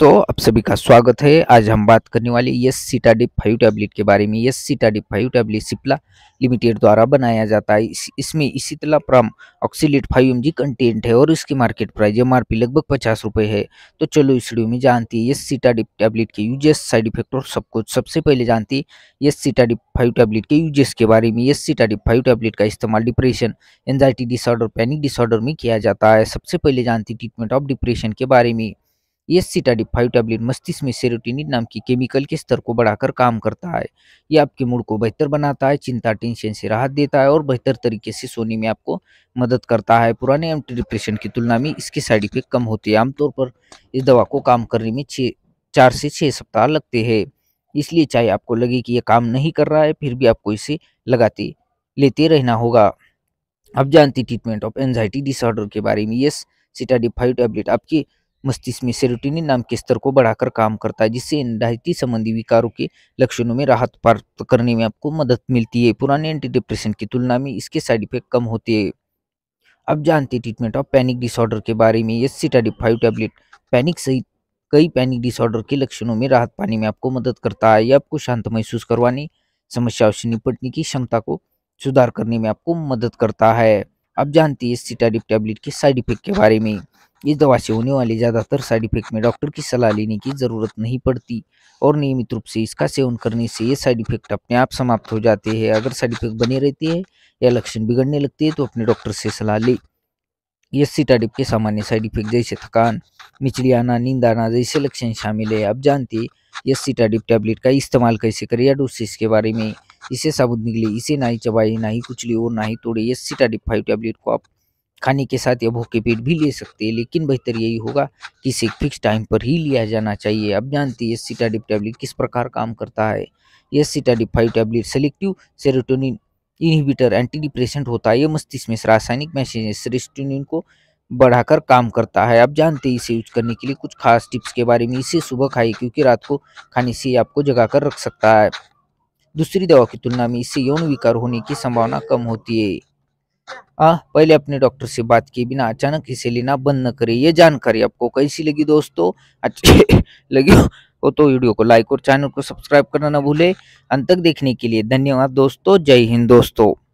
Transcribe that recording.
दोस्तों आप सभी का स्वागत है आज हम बात करने वाले ये डिप फाइव टैबलेट के बारे में सीटा सीटाडी फाइव टैबलेट सिप्ला लिमिटेड द्वारा बनाया जाता है इस, इसी तला प्रम ऑक्सीट फाइव एम कंटेंट है और इसकी मार्केट प्राइस एम लगभग पचास रुपये है तो चलो इस वीडियो में है यस सीटा सीटाडी टैबलेट के यूजेस साइड इफेक्ट और सब कुछ सबसे पहले जानती है yes Citadep five tablet के यूजेस के बारे में सीटा डिप फाइव टैबलेट का इस्तेमाल depression anxiety disorder panic disorder में किया जाता है सबसे पहले जानती ट्रीटमेंट ऑफ डिप्रेशन के बारे में एस ये फाइव टैबलेट मस्तिष्क में सेरोटिनिन नाम की केमिकल के स्तर को बढ़ाकर काम करता है ये आपके मूड को बेहतर बनाता है चिंता टेंशन से राहत देता है और बेहतर तरीके से सोने में आपको मदद करता है पुराने एंटी डिप्रेशन की तुलना में इसके साइड इफेक्ट कम होते हैं आमतौर पर इस दवा को काम करने में छः चार से छः सप्ताह लगते हैं इसलिए चाहे आपको लगे कि यह काम नहीं कर रहा है फिर भी आपको इसे लगाते लेते रहना होगा अब जानती ट्रीटमेंट ऑफ एंजाइटी डिसऑर्डर के बारे में यस सिटाडी फाइव टैबलेट आपकी मस्तिष्क में सेरोटोनिन नाम के स्तर को बढ़ाकर काम करता है जिससे डायटी संबंधी विकारों के लक्षणों में राहत प्राप्त करने में आपको मदद मिलती है पुराने एंटी डिप्रेशन की तुलना में इसके साइड इफेक्ट कम होते हैं अब जानते हैं ट्रीटमेंट ऑफ पैनिक डिसऑर्डर के बारे में S C five tablet panic सहित कई पैनिक डिसऑर्डर के लक्षणों में राहत पाने में आपको मदद करता है यह आपको शांत महसूस करवाने समस्याओं से निपटने की क्षमता को सुधार करने में आपको मदद करता है अब जानते हैं सीटाडिप टैबलेट के साइड इफेक्ट के बारे में इस दवा से होने वाली ज़्यादातर साइड इफेक्ट में डॉक्टर की सलाह लेने की ज़रूरत नहीं पड़ती और नियमित रूप से इसका सेवन करने से ये साइड इफेक्ट अपने आप समाप्त हो जाते हैं अगर साइड इफेक्ट बने रहते हैं या लक्षण बिगड़ने लगते हैं तो अपने डॉक्टर से सलाह ले ये सीटाडिप के सामान्य साइड इफेक्ट जैसे थकान मिचड़ी आना नींद आना जैसे लक्षण शामिल है आप जानते हैं सीटाडिप टैबलेट का इस्तेमाल कैसे करें या डोसेज के बारे में इसे साबुत निकले इसे ना ही चबाए ना ही कुचले और ना ही तोड़े यस सीटाडिप फाइव टैबलेट को आप खाने के साथ या भूखे पेट भी ले सकते हैं लेकिन बेहतर यही होगा कि इसे फिक्स टाइम पर ही लिया जाना चाहिए अब जानते हैं सीटाडिप टैबलेट किस प्रकार काम करता है यह Citadep five tablet selective serotonin inhibitor anti depressant होता है यह मस्तिष्क में रासायनिक मैसेज सेरेस्टोनिन को बढ़ाकर काम करता है आप जानते हैं इसे यूज करने के लिए कुछ खास टिप्स के बारे में इसे सुबह खाइए क्योंकि रात को खाने से आपको जगा कर रख सकता है दूसरी दवा की तुलना में इससे यौन विकार होने की संभावना कम होती है आ, पहले अपने डॉक्टर से बात किए बिना अचानक इसे लेना बंद न करे ये जानकारी आपको कैसी लगी दोस्तों अच्छी लगी हो तो वीडियो को लाइक और चैनल को सब्सक्राइब करना ना भूले अंत तक देखने के लिए धन्यवाद दोस्तों जय हिंद दोस्तों